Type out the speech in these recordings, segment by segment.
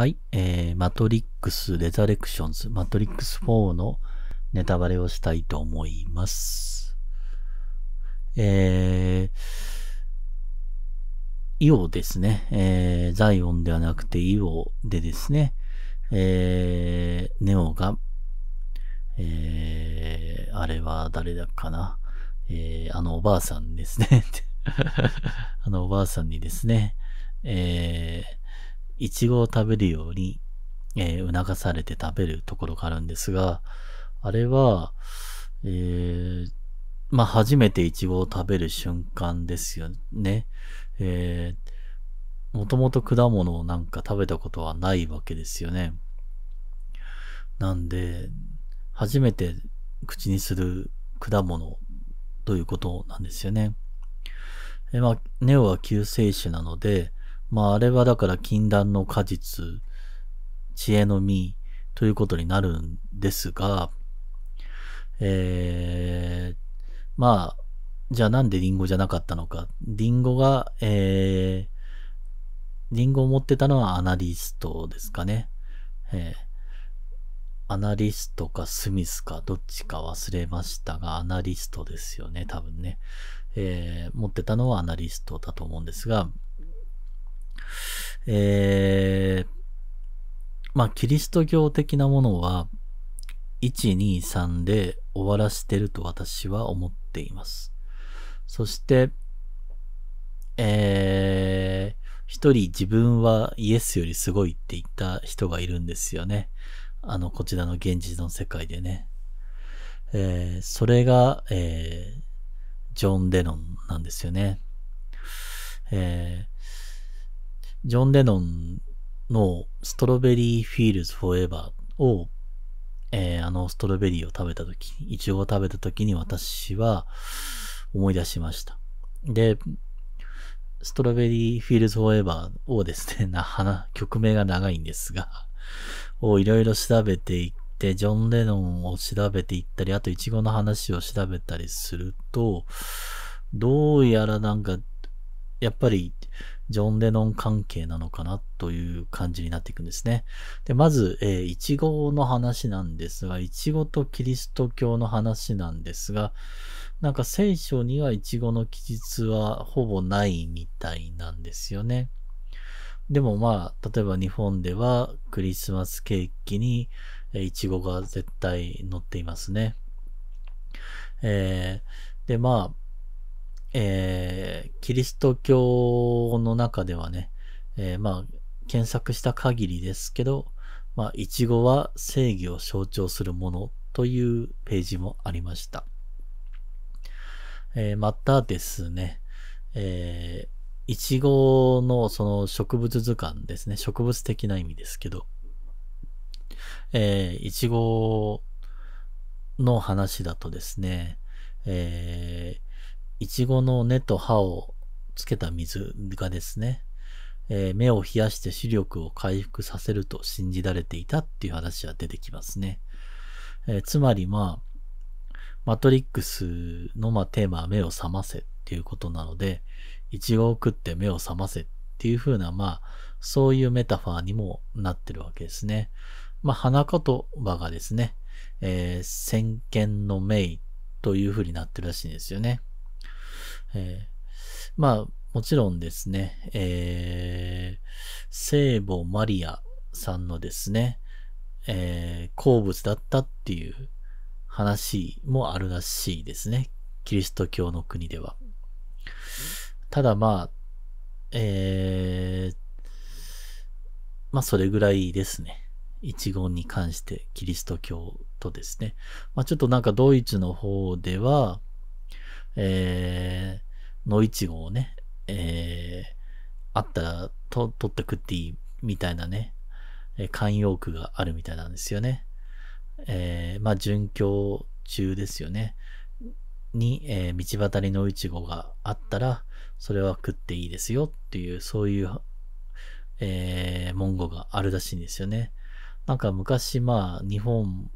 はい、えー、マトリックス・レザレクションズ、マトリックス4のネタバレをしたいと思います。えー、イオですね、えー、ザイオンではなくてイオでですね、えー、ネオが、えー、あれは誰だかな、えー、あのおばあさんですね あのおばあさんにですね、えー、イチゴを食べるように、えー、促されて食べるところがあるんですが、あれは、えー、まあ、初めてイチゴを食べる瞬間ですよね。えー、もともと果物をなんか食べたことはないわけですよね。なんで、初めて口にする果物ということなんですよね。えまあ、ネオは救世主なので、まああれはだから禁断の果実、知恵の実ということになるんですが、えー、まあ、じゃあなんでリンゴじゃなかったのか。リンゴが、えー、リンゴを持ってたのはアナリストですかね。えーアナリストかスミスかどっちか忘れましたが、アナリストですよね、多分ね。えー、持ってたのはアナリストだと思うんですが、えー、まあ、キリスト教的なものは、1、2、3で終わらしてると私は思っています。そして、えー、一人自分はイエスよりすごいって言った人がいるんですよね。あの、こちらの現実の世界でね。えー、それが、えー、ジョン・デノンなんですよね。えー、ジョン・レノンのストロベリー・フィールズ・フォーエバーを、えー、あのストロベリーを食べたとき、イチゴを食べたときに私は思い出しました。で、ストロベリー・フィールズ・フォーエバーをですね、な、花、曲名が長いんですが、をいろいろ調べていって、ジョン・レノンを調べていったり、あとイチゴの話を調べたりすると、どうやらなんか、やっぱり、ジョン・レノン関係なのかなという感じになっていくんですね。で、まず、えー、イチゴの話なんですが、イチゴとキリスト教の話なんですが、なんか聖書にはイチゴの記述はほぼないみたいなんですよね。でもまあ、例えば日本ではクリスマスケーキにイチゴが絶対乗っていますね。えー、でまあ、えー、キリスト教の中ではね、えー、まあ、検索した限りですけど、まあ、イチゴは正義を象徴するものというページもありました。えー、またですね、えー、イチゴのその植物図鑑ですね、植物的な意味ですけど、えー、イチゴの話だとですね、えー、イチゴの根と葉をつけた水がですね、えー、目を冷やして視力を回復させると信じられていたっていう話は出てきますね。えー、つまりまあ、マトリックスのまテーマは目を覚ませっていうことなので、イチゴを食って目を覚ませっていうふうなまあ、そういうメタファーにもなってるわけですね。まあ、花言葉がですね、えー、先見の明というふうになってるらしいんですよね。えー、まあ、もちろんですね、えー、聖母マリアさんのですね、えー、好物だったっていう話もあるらしいですね。キリスト教の国では。ただまあ、えー、まあそれぐらいですね。一言に関してキリスト教とですね。まあちょっとなんかドイツの方では、えー、野いちごをね、えー、あったらと取って食っていいみたいなね、え慣用句があるみたいなんですよね。えー、まあ、殉教中ですよね。に、えー、道端に野いちごがあったら、それは食っていいですよっていう、そういう、えー、文言があるらしいんですよね。なんか昔、まあ、日本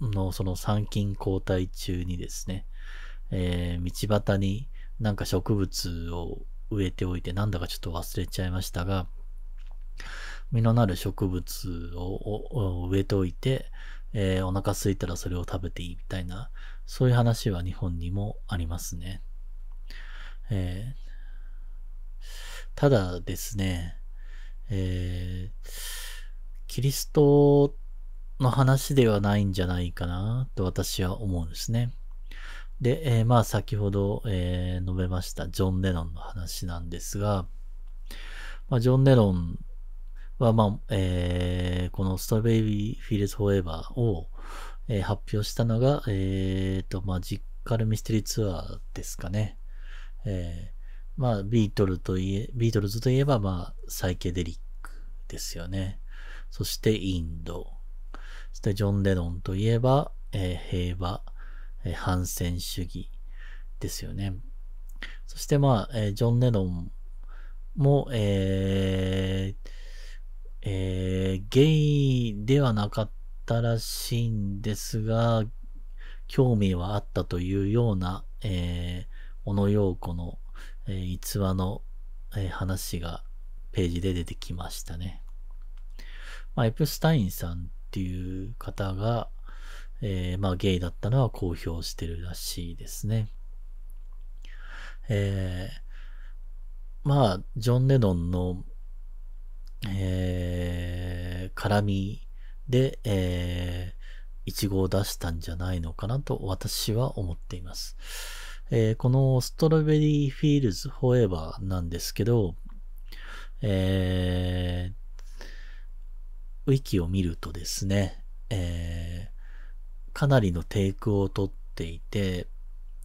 のその参勤交代中にですね、えー、道端になんか植物を植えておいて、なんだかちょっと忘れちゃいましたが、実のなる植物を植えておいて、えー、お腹すいたらそれを食べていいみたいな、そういう話は日本にもありますね。えー、ただですね、えー、キリストの話ではないんじゃないかなと私は思うんですね。で、えー、まあ先ほど、えー、述べましたジョン・レノンの話なんですが、まあ、ジョン・レノンは、まあえー、このストベベビー・フィールズ・フォーエバーを、えー、発表したのが、えっ、ー、と、マジッカル・ミステリーツアーですかね。えまあビートルといえ、ビートルズといえば、まあサイケデリックですよね。そしてインド。そしてジョン・レノンといえば、えー、平和。え反戦主義ですよね。そしてまあ、えジョン・レノンも、えーえー、ゲイではなかったらしいんですが、興味はあったというような、えー、小野洋子の、えー、逸話の、えー、話がページで出てきましたね。まあ、エプスタインさんっていう方が、えー、まあ、ゲイだったのは公表してるらしいですね。えー、まあ、ジョン・レノンの、えー、絡みで、えー、イチゴを出したんじゃないのかなと私は思っています。えー、このストロベリーフィールズフォーエバーなんですけど、えー、ウィキを見るとですね、えかなりのテイクを取っていて、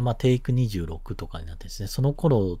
まあ、テイク26とかになってですね、その頃っ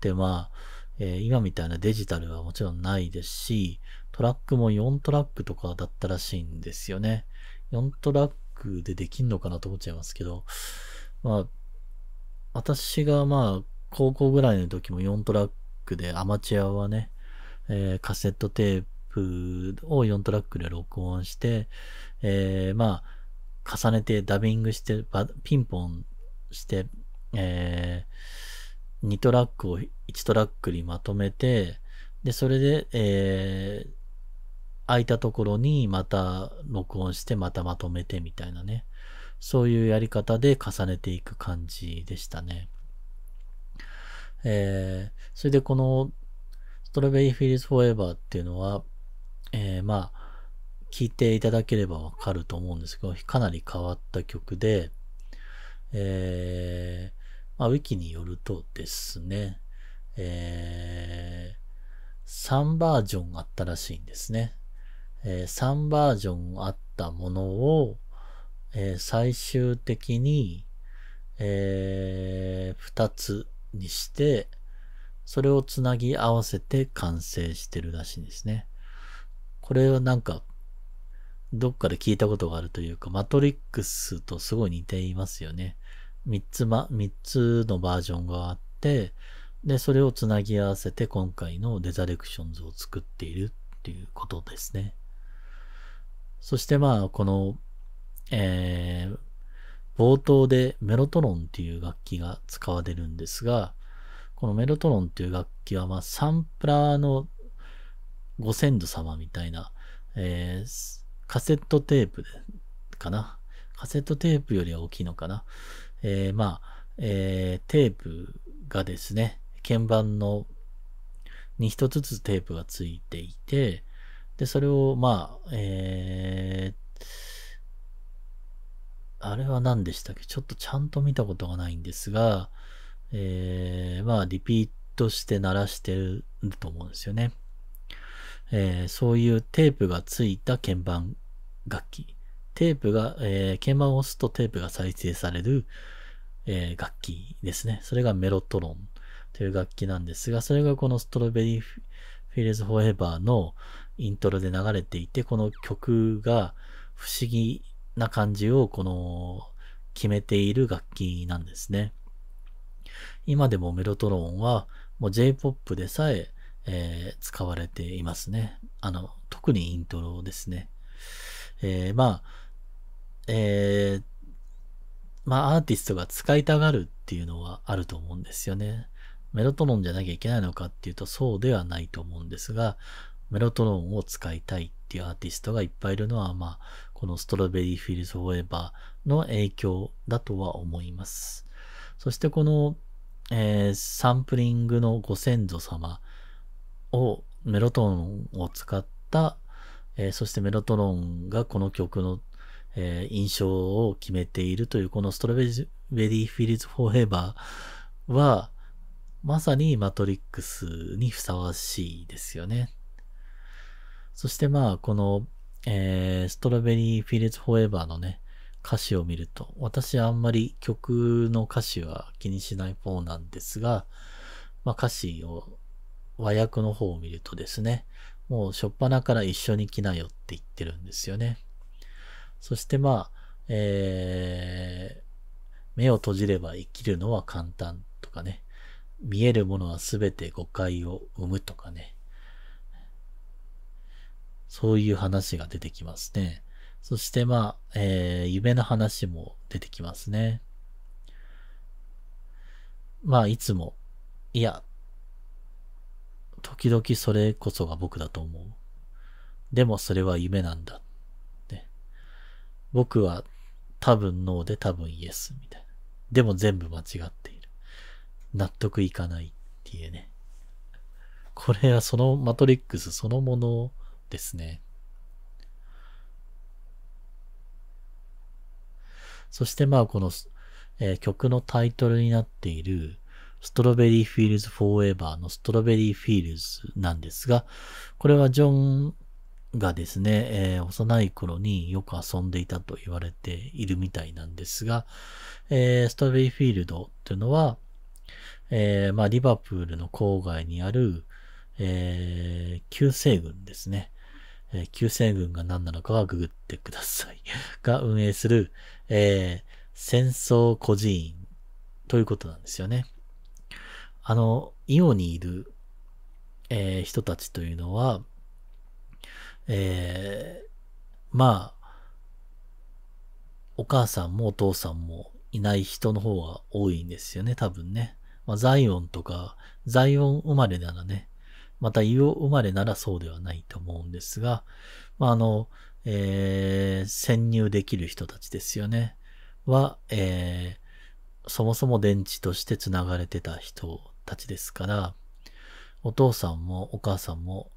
てまあ、えー、今みたいなデジタルはもちろんないですし、トラックも4トラックとかだったらしいんですよね。4トラックでできんのかなと思っちゃいますけど、まあ、私がまあ、高校ぐらいの時も4トラックでアマチュアはね、えー、カセットテープを4トラックで録音して、えー、まあ、重ねてダビングして、ピンポンして、えー、2トラックを1トラックにまとめて、で、それで、えー、空いたところにまた録音して、またまとめてみたいなね。そういうやり方で重ねていく感じでしたね。えー、それでこのストロベリーフィールズフォーエバーっていうのは、えー、まあ、聴いていただければわかると思うんですけど、かなり変わった曲で、えー、まあ、ウィキによるとですね、えー、3バージョンあったらしいんですね。えー、3バージョンあったものを、えー、最終的に、えー、2つにして、それをつなぎ合わせて完成してるらしいんですね。これはなんかどっかで聞いたことがあるというか、マトリックスとすごい似ていますよね。3つま、3つのバージョンがあって、で、それをつなぎ合わせて今回のデザレクションズを作っているっていうことですね。そしてまあ、この、えー、冒頭でメロトロンっていう楽器が使われるんですが、このメロトロンっていう楽器はまあサンプラーのご先祖様みたいな、えーカセットテープかな。カセットテープよりは大きいのかな。えー、まあ、えー、テープがですね、鍵盤のに一つずつテープがついていて、で、それを、まあ、えー、あれは何でしたっけちょっとちゃんと見たことがないんですが、えー、まあ、リピートして鳴らしてると思うんですよね。えー、そういうテープがついた鍵盤楽器。テープが、えー、鍵盤を押すとテープが再生される、えー、楽器ですね。それがメロトロンという楽器なんですが、それがこのストロベリーフィルズ・フォーエバーのイントロで流れていて、この曲が不思議な感じをこの決めている楽器なんですね。今でもメロトロンはもう J-POP でさええー、使われていますね。あの、特にイントロですね。えー、まあ、えー、まあ、アーティストが使いたがるっていうのはあると思うんですよね。メロトロンじゃなきゃいけないのかっていうとそうではないと思うんですが、メロトロンを使いたいっていうアーティストがいっぱいいるのは、まあ、このストロベリーフィールズフォーエバーの影響だとは思います。そしてこの、えー、サンプリングのご先祖様をメロトロンを使ったえー、そしてメラトロンがこの曲の、えー、印象を決めているという、このストロベリーフィリーズ・フォーエバーは、まさにマトリックスにふさわしいですよね。そしてまあ、この、えー、ストロベリー・フィリーズ・フォーエバーのね、歌詞を見ると、私はあんまり曲の歌詞は気にしない方なんですが、まあ、歌詞を和訳の方を見るとですね、もう初っぱなから一緒に来なよって言ってるんですよね。そしてまあ、えー、目を閉じれば生きるのは簡単とかね。見えるものはすべて誤解を生むとかね。そういう話が出てきますね。そしてまあ、えー、夢の話も出てきますね。まあ、いつも、いや、時々それこそが僕だと思う。でもそれは夢なんだ。ね、僕は多分ノーで多分イエスみたいな。でも全部間違っている。納得いかないっていうね。これはそのマトリックスそのものですね。そしてまあこの、えー、曲のタイトルになっているストロベリーフィールズフォーエバーのストロベリーフィールズなんですが、これはジョンがですね、えー、幼い頃によく遊んでいたと言われているみたいなんですが、えー、ストロベリーフィールドというのは、えー、まあ、リバプールの郊外にある、えー、旧西軍ですね。えー、旧西軍が何なのかはググってください。が運営する、えー、戦争孤児院ということなんですよね。あの、イオにいる、えー、人たちというのは、えー、まあ、お母さんもお父さんもいない人の方が多いんですよね、多分ね。まあ、ザイオンとか、ザイオン生まれならね、またイオ生まれならそうではないと思うんですが、まあ、あの、えー、潜入できる人たちですよね。は、えー、そもそも電池として繋がれてた人たちですから、お父さんもお母さんも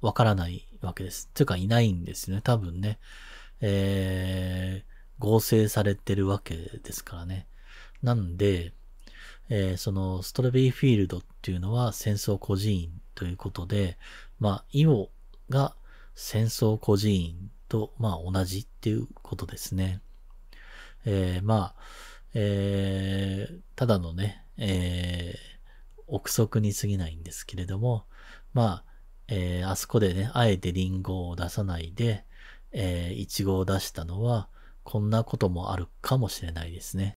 わからないわけです。というかいないんですね、多分ね。えー、合成されてるわけですからね。なんで、えー、そのストロベリーフィールドっていうのは戦争孤児院ということで、まあ、イオが戦争孤児院と、まあ、同じっていうことですね。えー、まあ、えー、ただのね、えー、憶測に過ぎないんですけれども、まあ、えー、あそこでね、あえてリンゴを出さないで、えー、イチゴを出したのは、こんなこともあるかもしれないですね。